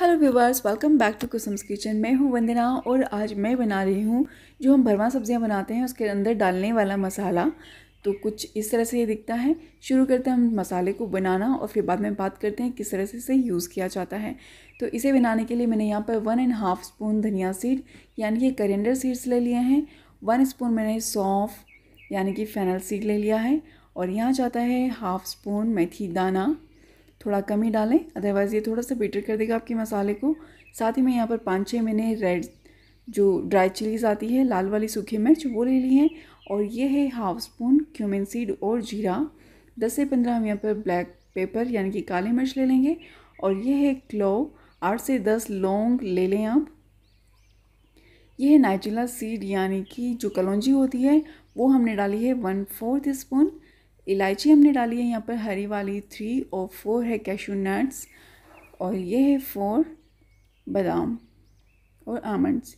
hello viewers welcome back to Kusum's kitchen मैं हूं वंदना और आज मैं बना रही हूं जो हम भरवा सब्जियां बनाते हैं उसके अंदर डालने वाला मसाला तो कुछ इस तरह से ये दिखता है शुरू करते हैं हम मसाले को बनाना और फिर बाद में बात करते हैं किस तरह से इसे यूज़ किया जाता है तो इसे बनाने के लिए मैंने यहाँ पर वन एंड हाफ़ स्पून धनिया सीड यानी कि करेंडर सीड्स ले लिए हैं वन स्पून मैंने सौंफ यानी कि फैनल सीड ले लिया है और यहाँ जाता है हाफ़ स्पून मेथी दाना थोड़ा कम ही डालें अदरवाइज़ ये थोड़ा सा बेटर कर देगा आपके मसाले को साथ ही में यहाँ पर पाँच छः मैंने रेड जो ड्राई चिलीज़ आती है लाल वाली सूखी मिर्च वो ले ली है और ये है हाफ स्पून क्यूमिन सीड और जीरा दस से पंद्रह हम यहाँ पर ब्लैक पेपर यानी कि काली मिर्च ले लेंगे और ये है क्लो आठ से दस लौंग ले लें आप यह है नाइजिला सीड यानी कि जो कलौजी होती है वो हमने डाली है वन फोर्थ स्पून इलायची हमने डाली है यहाँ पर हरी वाली थ्री और फोर है कैशू नट्स और ये है फोर बादाम और आमंड्स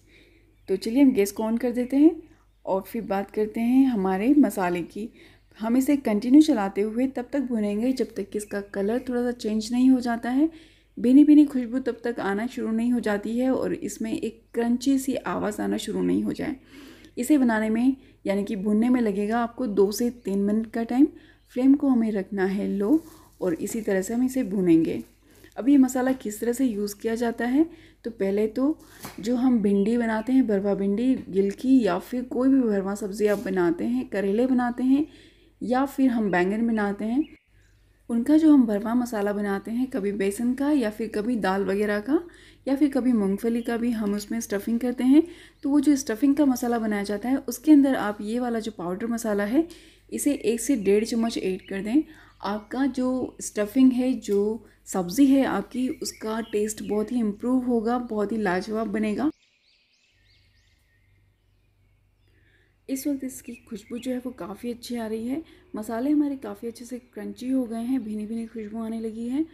तो चलिए हम गैस को ऑन कर देते हैं और फिर बात करते हैं हमारे मसाले की हम इसे कंटिन्यू चलाते हुए तब तक भुनेंगे जब तक कि इसका कलर थोड़ा सा चेंज नहीं हो जाता है भिनी बिनी खुशबू तब तक आना शुरू नहीं हो जाती है और इसमें एक क्रंची सी आवाज़ आना शुरू नहीं हो जाए इसे बनाने में यानी कि भुनने में लगेगा आपको दो से तीन मिनट का टाइम फ्लेम को हमें रखना है लो और इसी तरह से हम इसे भुनेंगे अब ये मसाला किस तरह से यूज़ किया जाता है तो पहले तो जो हम भिंडी बनाते हैं भरवा भिंडी गिलकी या फिर कोई भी भरवा सब्ज़ी आप बनाते हैं करेले बनाते हैं या फिर हम बैंगन बनाते हैं उनका जो हम भरवा मसाला बनाते हैं कभी बेसन का या फिर कभी दाल वगैरह का या फिर कभी मूंगफली का भी हम उसमें स्टफ़िंग करते हैं तो वो जो स्टफ़िंग का मसाला बनाया जाता है उसके अंदर आप ये वाला जो पाउडर मसाला है इसे एक से डेढ़ चम्मच ऐड कर दें आपका जो स्टफ़िंग है जो सब्ज़ी है आपकी उसका टेस्ट बहुत ही इम्प्रूव होगा बहुत ही लाजवाब बनेगा इस वक्त इसकी खुशबू जो है वो काफ़ी अच्छी आ रही है मसाले हमारे काफ़ी अच्छे से क्रंची हो गए हैं भीनी भीनी खुशबू आने लगी है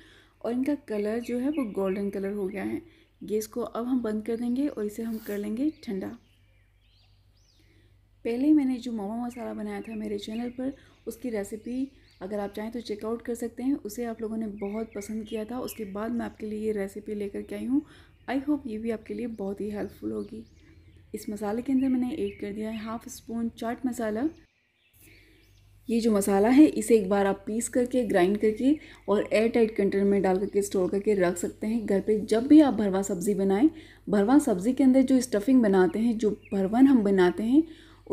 और इनका कलर जो है वो गोल्डन कलर हो गया है गैस को अब हम बंद कर देंगे और इसे हम कर लेंगे ठंडा पहले मैंने जो मोमो मसाला बनाया था मेरे चैनल पर उसकी रेसिपी अगर आप चाहें तो चेकआउट कर सकते हैं उसे आप लोगों ने बहुत पसंद किया था उसके बाद मैं आपके लिए ये रेसिपी लेकर के आई हूँ आई होप ये भी आपके लिए बहुत ही हेल्पफुल होगी इस मसाले के अंदर मैंने ऐड कर दिया है हाफ़ स्पून चाट मसाला ये जो मसाला है इसे एक बार आप पीस करके ग्राइंड करके और एयर टाइट कंटेनर में डाल करके स्टोर करके रख सकते हैं घर पे जब भी आप भरवा सब्ज़ी बनाएं भरवा सब्ज़ी के अंदर जो स्टफिंग बनाते हैं जो भरवन हम बनाते हैं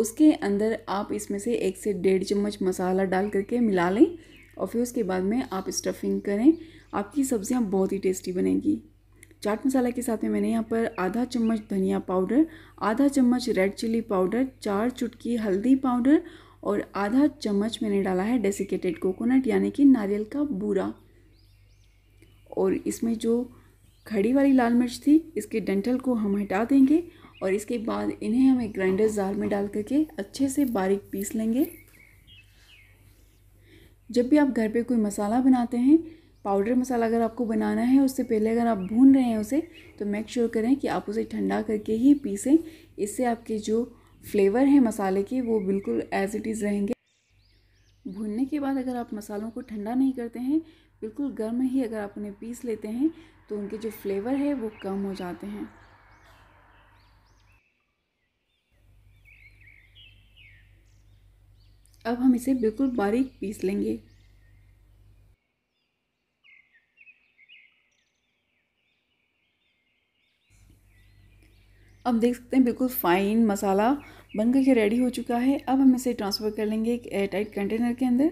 उसके अंदर आप इसमें से एक से डेढ़ चम्मच मसाला डाल करके मिला लें और फिर उसके बाद में आप स्टफिंग करें आपकी सब्ज़ियाँ बहुत ही टेस्टी बनेगी चाट मसाला के साथ में मैंने यहाँ पर आधा चम्मच धनिया पाउडर आधा चम्मच रेड चिली पाउडर चार चुटकी हल्दी पाउडर और आधा चम्मच मैंने डाला है डेसिकेटेड कोकोनट यानी कि नारियल का बूरा और इसमें जो खड़ी वाली लाल मिर्च थी इसके डेंटल को हम हटा देंगे और इसके बाद इन्हें हम एक ग्राइंडर जार में डाल करके अच्छे से बारीक पीस लेंगे जब भी आप घर पे कोई मसाला बनाते हैं पाउडर मसाला अगर आपको बनाना है उससे पहले अगर आप भून रहे हैं उसे तो मेक श्योर sure करें कि आप उसे ठंडा करके ही पीसें इससे आपके जो फ्लेवर हैं मसाले के वो बिल्कुल एज इट इज़ रहेंगे भूनने के बाद अगर आप मसालों को ठंडा नहीं करते हैं बिल्कुल गर्म ही अगर आप उन्हें पीस लेते हैं तो उनके जो फ्लेवर है वो कम हो जाते हैं अब हम इसे बिल्कुल बारीक पीस लेंगे अब देख सकते हैं बिल्कुल फ़ाइन मसाला बन करके रेडी हो चुका है अब हम इसे ट्रांसफ़र कर लेंगे एक एयर टाइट कंटेनर के अंदर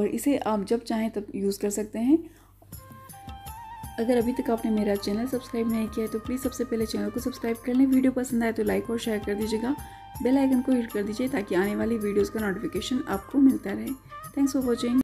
और इसे आप जब चाहें तब यूज़ कर सकते हैं अगर अभी तक आपने मेरा चैनल सब्सक्राइब नहीं किया है तो प्लीज़ सबसे पहले चैनल को सब्सक्राइब कर लें वीडियो पसंद आए तो लाइक और शेयर कर दीजिएगा बेल आइकन को हिट कर दीजिए ताकि आने वाली वीडियोज़ का नोटिफिकेशन आपको मिलता रहे थैंक्स फॉर वॉचिंग